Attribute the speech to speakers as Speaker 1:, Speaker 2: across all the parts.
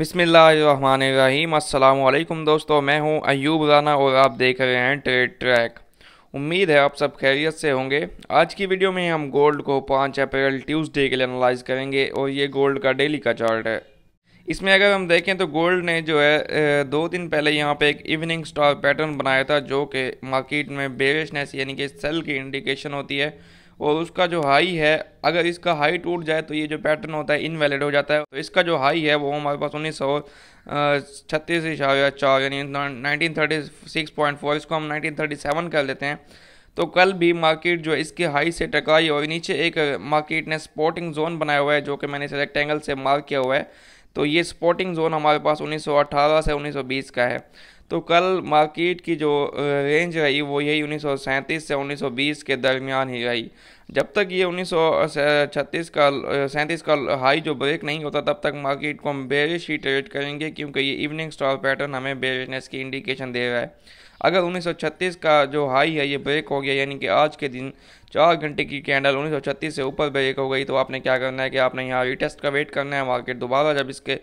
Speaker 1: बिसमीम दोस्तों मैं हूं अयूब राना और आप देख रहे हैं ट्रेड ट्रैक उम्मीद है आप सब खैरियत से होंगे आज की वीडियो में हम गोल्ड को 5 अप्रैल ट्यूसडे के लिए एनालाइज करेंगे और ये गोल्ड का डेली का चार्ट है इसमें अगर हम देखें तो गोल्ड ने जो है दो दिन पहले यहाँ पे एक इवनिंग स्टार पैटर्न बनाया था जो कि मार्केट में बेरिशनेस यानी कि सेल की इंडिकेशन होती है और उसका जो हाई है अगर इसका हाई टूट जाए तो ये जो पैटर्न होता है इनवैलिड हो जाता है तो इसका जो हाई है वो हमारे पास उन्नीस सौ छत्तीस या चार यानी nineteen thirty six point four इसको हम नाइनटीन थर्टी सेवन कर लेते हैं तो कल भी मार्केट जो इसके हाई से टकराई और नीचे एक मार्केट ने स्पोर्टिंग जोन बनाया हुआ है जो कि मैंने इसे रेक्टेंगल से मार्क किया हुआ है तो ये स्पोर्टिंग जोन हमारे पास 1918 से 1920 का है तो कल मार्केट की जो रेंज रही वो यही उन्नीस से 1920 के दरमियान ही रही जब तक ये 1936 का सैंतीस का हाई जो ब्रेक नहीं होता तब तक मार्केट को हम बेरिश ही ट्रेड करेंगे क्योंकि ये इवनिंग स्टॉल पैटर्न हमें बेरिशनेस की इंडिकेशन दे रहा है अगर 1936 का जो हाई है ये ब्रेक हो गया यानी कि आज के दिन चार घंटे की कैंडल 1936 से ऊपर ब्रेक हो गई तो आपने क्या करना है कि आपने यहाँ रिटेस्ट का वेट करना है मार्केट दोबारा जब इसके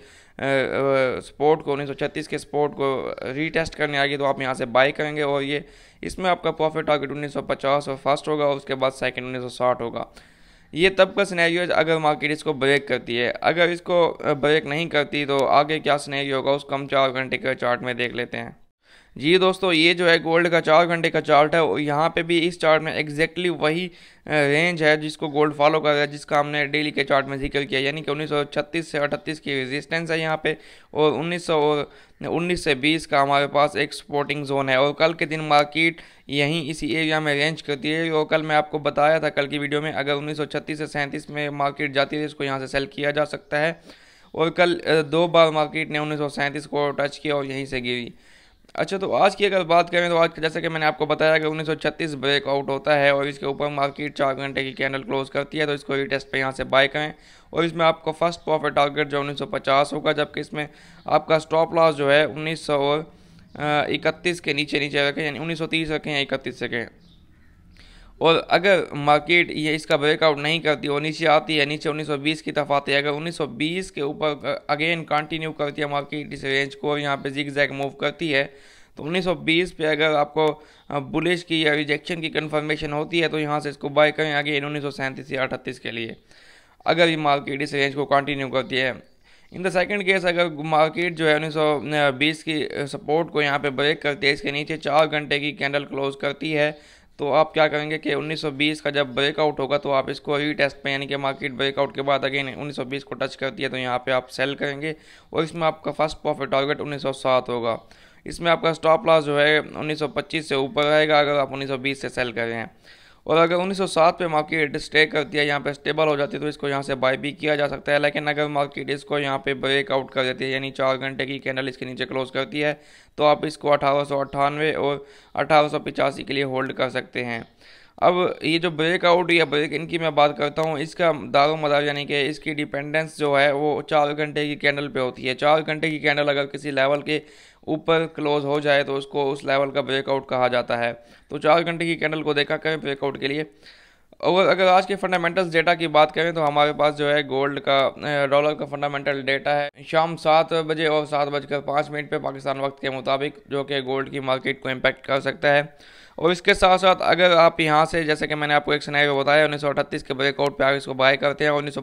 Speaker 1: स्पोर्ट को 1936 के स्पोर्ट को रीटेस्ट करने आएगी तो आप यहाँ से बाई करेंगे और ये इसमें आपका प्रॉफिट टारगेट उन्नीस और फर्स्ट होगा और उसके बाद सेकेंड उन्नीस होगा ये तब का स्नैरियो है अगर मार्केट इसको ब्रेक करती है अगर इसको ब्रेक नहीं करती तो आगे क्या स्नैरियो होगा उसको हम चार घंटे के चार्ट में देख लेते हैं जी दोस्तों ये जो है गोल्ड का चार घंटे का चार्ट है यहाँ पे भी इस चार्ट में एग्जैक्टली वही रेंज है जिसको गोल्ड फॉलो कर रहा है जिसका हमने डेली के चार्ट में जिक्र किया यानी कि 1936 से 38 की रेजिस्टेंस है यहाँ पे और 1900 और 19 से 20 का हमारे पास एक स्पोर्टिंग जोन है और कल के दिन मार्केट यहीं इसी एरिया में रेंज करती है और कल मैं आपको बताया था कल की वीडियो में अगर उन्नीस से सैंतीस में मार्केट जाती है इसको यहाँ से सेल किया जा सकता है और कल दो बार मार्केट ने उन्नीस को टच किया और यहीं से गिरी अच्छा तो आज की अगर बात करें तो आज जैसे कि मैंने आपको बताया कि 1936 ब्रेकआउट होता है और इसके ऊपर मार्केट चार घंटे की कैंडल क्लोज करती है तो इसको रिटेस्ट पे यहाँ से बाय करें और इसमें आपका फर्स्ट प्रॉफिट टारगेट जो 1950 होगा जबकि इसमें आपका स्टॉप लॉस जो है उन्नीस सौ इकतीस के नीचे नीचे रखें यानी उन्नीस सौ तीस रखें या इकतीस रखें और अगर मार्केट ये इसका ब्रेकआउट नहीं करती और नीचे आती है नीचे 1920 की तरफ आती है अगर 1920 के ऊपर अगेन कंटिन्यू करती है मार्केट इस रेंज को और यहाँ पे जिक जैग मूव करती है तो 1920 पे अगर आपको बुलिश की या रिजेक्शन की कन्फर्मेशन होती है तो यहाँ से इसको बाय करें अगेन उन्नीस या अठतीस के लिए अगर ये मार्केट इस रेंज को कंटिन्यू करती है इन द सेकंड केस अगर मार्केट जो है उन्नीस की सपोर्ट को यहाँ पे ब्रेक करती है इसके नीचे चार घंटे की कैंडल क्लोज करती है तो आप क्या करेंगे कि 1920 का जब ब्रेकआउट होगा तो आप इसको ही टेस्ट पे यानी कि मार्केट ब्रेकआउट के बाद अगेन 1920 को टच करती है तो यहाँ पे आप सेल करेंगे और इसमें आपका फर्स्ट प्रॉफिट टारगेट 1907 होगा इसमें आपका स्टॉप लॉस जो है 1925 से ऊपर रहेगा अगर आप 1920 से सेल कर रहे हैं और अगर 1907 पे मार्केट स्टे करती है यहाँ पे स्टेबल हो जाती है तो इसको यहाँ से बाय भी किया जा सकता है लेकिन अगर मार्केट इसको यहाँ पे ब्रेकआउट कर देती है यानी चार घंटे की कैंडल इसके नीचे क्लोज करती है तो आप इसको अठारह और अठारह के लिए होल्ड कर सकते हैं अब ये जो ब्रेकआउट या ब्रेक इनकी मैं बात करता हूँ इसका दारो मदार यानी कि इसकी डिपेंडेंस जो है वो चार घंटे की कैंडल पे होती है चार घंटे की कैंडल अगर किसी लेवल के ऊपर क्लोज हो जाए तो उसको उस लेवल का ब्रेकआउट कहा जाता है तो चार घंटे की कैंडल को देखा करें ब्रेकआउट के लिए और अगर आज के फंडामेंटल्स डेटा की बात करें तो हमारे पास जो है गोल्ड का डॉलर का फंडामेंटल डेटा है शाम सात बजे और सात बजकर पाँच मिनट पे पाकिस्तान वक्त के मुताबिक जो कि गोल्ड की मार्केट को इम्पैक्ट कर सकता है और इसके साथ साथ अगर आप यहाँ से जैसे कि मैंने आपको एक सिनेरियो बताया उन्नीस के ब्रेकआउट पे आप इसको बाय करते हैं उन्नीस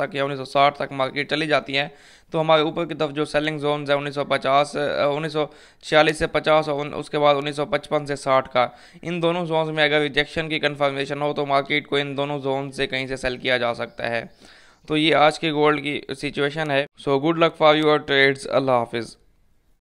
Speaker 1: तक या उन्नीस तक मार्केट चली जाती है तो हमारे ऊपर की तरफ जो सेलिंग जोन है 1950 1946 से 50 और उसके बाद 1955 से 60 का इन दोनों जोन में अगर रिजेक्शन की कन्फर्मेशन हो तो मार्केट को इन दोनों जोन से कहीं से सेल किया जा सकता है तो ये आज के गोल्ड की सिचुएशन है so good luck for your trades अल्लाह हाफिज़